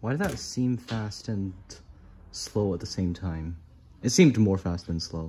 Why did that seem fast and slow at the same time? It seemed more fast than slow.